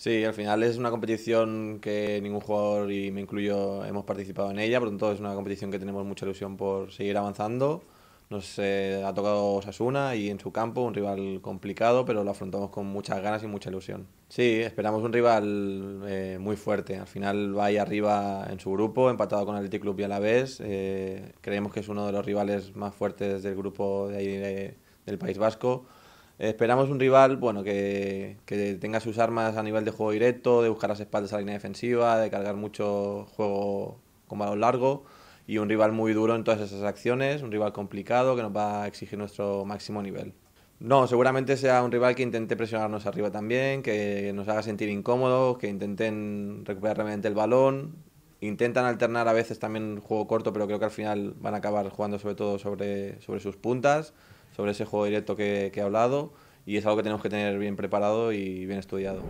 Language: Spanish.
Sí, al final es una competición que ningún jugador, y me incluyo, hemos participado en ella, por lo tanto es una competición que tenemos mucha ilusión por seguir avanzando. Nos eh, ha tocado Osasuna y en su campo, un rival complicado, pero lo afrontamos con muchas ganas y mucha ilusión. Sí, esperamos un rival eh, muy fuerte. Al final va ahí arriba en su grupo, empatado con el Athletic Club y Alavés. Eh, creemos que es uno de los rivales más fuertes del grupo de ahí del País Vasco. Esperamos un rival bueno, que, que, tenga sus armas a nivel de juego directo, de buscar las espaldas a la línea defensiva, de cargar mucho juego con balón largo y un rival muy duro en todas esas acciones, un rival complicado que nos va a exigir nuestro máximo nivel. No, seguramente sea un rival que intente presionarnos arriba también, que nos haga sentir incómodos, que intenten recuperar realmente el balón. Intentan alternar a veces también juego corto, pero creo que al final van a acabar jugando sobre todo sobre, sobre sus puntas sobre ese juego directo que, que he hablado y es algo que tenemos que tener bien preparado y bien estudiado.